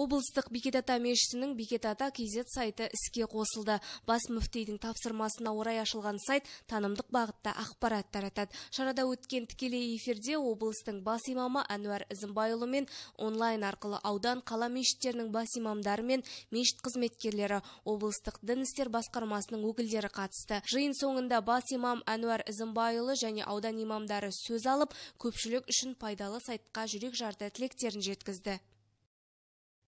облыстық бекет ата мешітінің бекет ата кезет сайты іске қосылды бас мүфтейдің тапсырмасына орай ашылған сайт танымдық бағытта ақпарат таратады шарада өткен тікелей эфирде облыстың бас имамы әнуар ізімбайұлы мен онлайн арқылы аудан қала мешіттерінің бас имамдары мен мешіт қызметкерлері облыстық дін істер басқармасының өкілдері қатысты жиын соңында бас имам әнуар ізімбайұлы және аудан имамдары сөз алып көпшілік үшін пайдалы сайтқа жүрекжарды тілектерін жеткізді